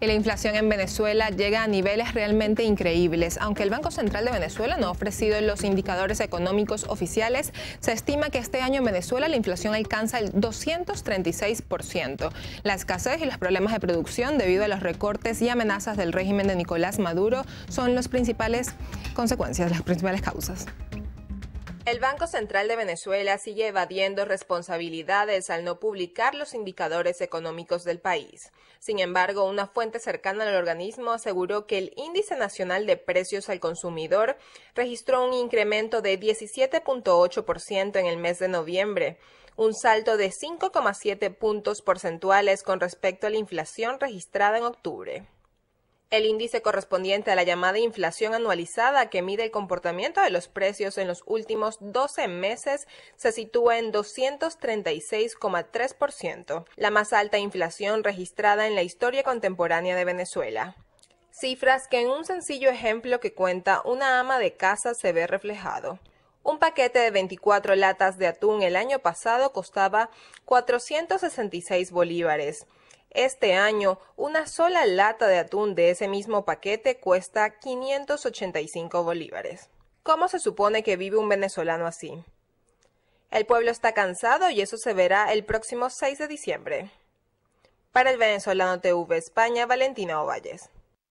y la inflación en Venezuela llega a niveles realmente increíbles. Aunque el Banco Central de Venezuela no ha ofrecido los indicadores económicos oficiales, se estima que este año en Venezuela la inflación alcanza el 236%. La escasez y los problemas de producción debido a los recortes y amenazas del régimen de Nicolás Maduro son las principales consecuencias, las principales causas. El Banco Central de Venezuela sigue evadiendo responsabilidades al no publicar los indicadores económicos del país. Sin embargo, una fuente cercana al organismo aseguró que el Índice Nacional de Precios al Consumidor registró un incremento de 17.8% en el mes de noviembre, un salto de 5,7 puntos porcentuales con respecto a la inflación registrada en octubre el índice correspondiente a la llamada inflación anualizada que mide el comportamiento de los precios en los últimos 12 meses se sitúa en 236,3%, la más alta inflación registrada en la historia contemporánea de Venezuela. Cifras que en un sencillo ejemplo que cuenta una ama de casa se ve reflejado. Un paquete de 24 latas de atún el año pasado costaba 466 bolívares este año, una sola lata de atún de ese mismo paquete cuesta 585 bolívares. ¿Cómo se supone que vive un venezolano así? El pueblo está cansado y eso se verá el próximo 6 de diciembre. Para el venezolano TV España, Valentina Ovalles.